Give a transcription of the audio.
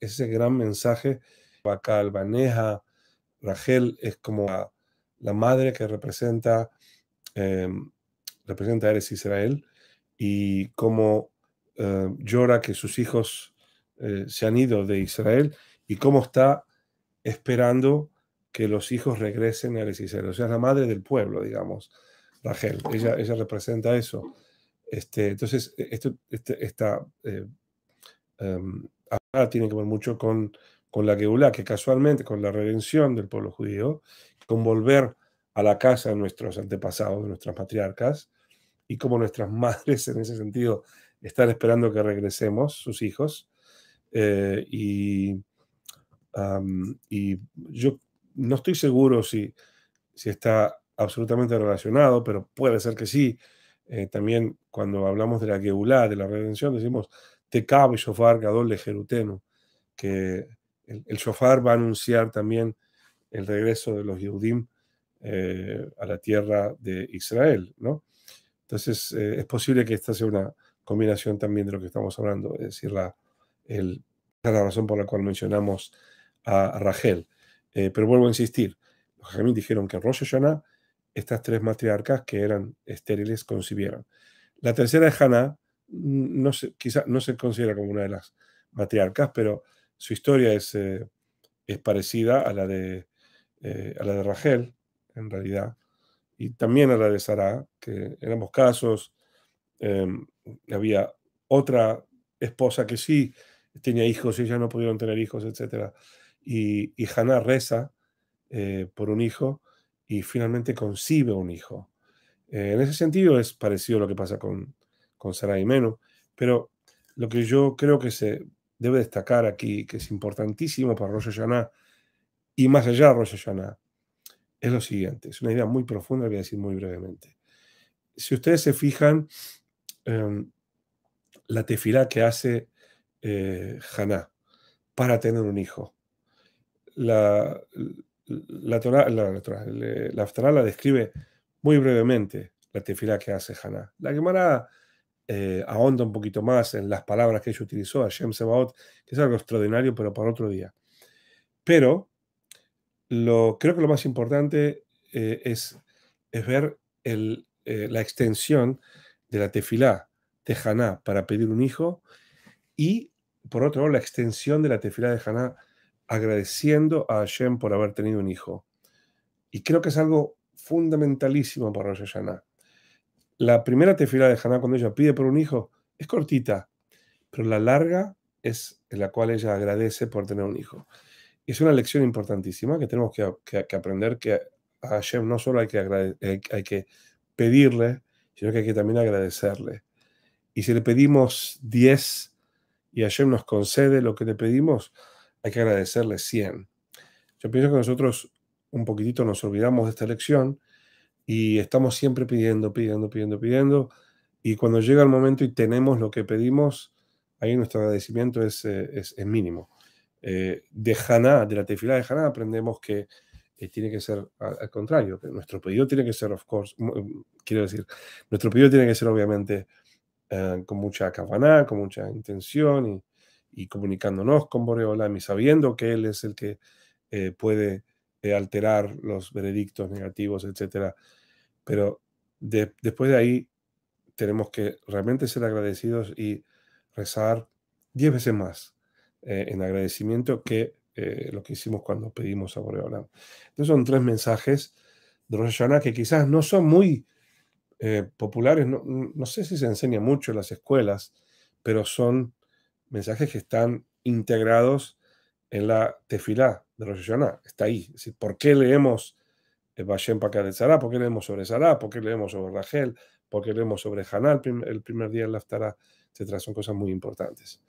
ese gran mensaje. Acá Albaneja, Rachel es como la, madre que representa, em, representa a Eres Israel y cómo em, llora que sus hijos eh, se han ido de Israel y cómo está esperando que los hijos regresen a Eres Israel. O sea, es la madre del pueblo, digamos, Rachel. Ella, ella representa eso. Este, entonces, e, esto, está... esta eh, em, ahora tiene que ver mucho con, con la Geulá, que casualmente, con la redención del pueblo judío, con volver a la casa de nuestros antepasados, de nuestras patriarcas, y como nuestras madres en ese sentido están esperando que regresemos, sus hijos. Eh, y, yo no estoy seguro si, si está absolutamente relacionado, pero puede ser que sí. Eh, también cuando hablamos de la Geulá, de la redención, decimos, este cabo y Shofar Gadol de Jeruteno, que el, sofar Shofar va a anunciar también el regreso de los Yehudim eh, a la tierra de Israel, ¿no? Entonces, eh, es posible que esta sea una combinación también de lo que estamos hablando, es decir, la, la razón por la cual mencionamos a Rachel. Eh, pero vuelvo a insistir, los dijeron que en Rosh Hashanah estas tres matriarcas que eran estériles concibieron. La tercera es Hanah no se, quizá, no se considera como una de las matriarcas, pero su historia es, eh, es parecida a la, de, eh, a la de Rachel, en realidad, y también a la de Sara, que en ambos casos em, había otra esposa que sí tenía hijos y ellas no pudieron tener hijos, etc. Y, y reza eh, por un hijo y finalmente concibe un hijo. en ese sentido es parecido a lo que pasa con, con y Menu. Pero lo que yo creo que se debe destacar aquí, que es importantísimo para Rosh Hashanah y más allá de Rosh Hashanah, es lo siguiente. Es una idea muy profunda, voy a decir muy brevemente. Si ustedes se fijan, em, la tefila que hace eh, Haná para tener un hijo. La, la, Torah, la, describe muy brevemente, la tefila que hace Haná. La Gemara eh, ahonda un poquito más en las palabras que ella utilizó, a Shem Sebaot, que es algo extraordinario, pero para otro día. Pero lo, creo que lo más importante eh, es, ver eh, la extensión de la tefilá, de Haná para pedir un hijo, y por otro lado, la extensión de la tefilá de Haná agradeciendo a Hashem por haber tenido un hijo. Y creo que es algo fundamentalísimo para Rosh Hashanah la primera tefila de Haná cuando ella pide por un hijo es cortita, pero la larga es en la cual ella agradece por tener un hijo. Es una lección importantísima que tenemos que, aprender que a Hashem no solo hay que, eh, que pedirle, sino que hay que también agradecerle. Y si le pedimos 10 y Hashem nos concede lo que le pedimos, hay que agradecerle 100. Yo pienso que nosotros un poquitito nos olvidamos de esta lección y estamos siempre pidiendo, pidiendo, pidiendo, pidiendo. Y cuando llega el momento y tenemos lo que pedimos, ahí nuestro agradecimiento es, eh, es, mínimo. Eh, de Haná, de la tefila de Haná, aprendemos que eh, tiene que ser al, contrario, que nuestro pedido tiene que ser, of course, mm, quiero decir, nuestro pedido tiene que ser obviamente con mucha cabaná, con mucha intención y, y comunicándonos con Boreolam y sabiendo que Él es el que puede alterar los veredictos negativos, etcétera Pero después de ahí tenemos que realmente ser agradecidos y rezar diez veces más eh, en agradecimiento que eh, lo que hicimos cuando pedimos a Borreola. Entonces son tres mensajes de Rosh que quizás no son muy eh, populares, no, no, sé si se enseña mucho en las escuelas, pero son mensajes que están integrados en la tefilá, de Rosh está ahí. Es ¿por qué leemos el eh, Vashem de Sarah? ¿Por qué leemos sobre Sarah? ¿Por qué leemos sobre Rachel? ¿Por qué leemos sobre Haná el, primer día la se Etcétera, son cosas muy importantes.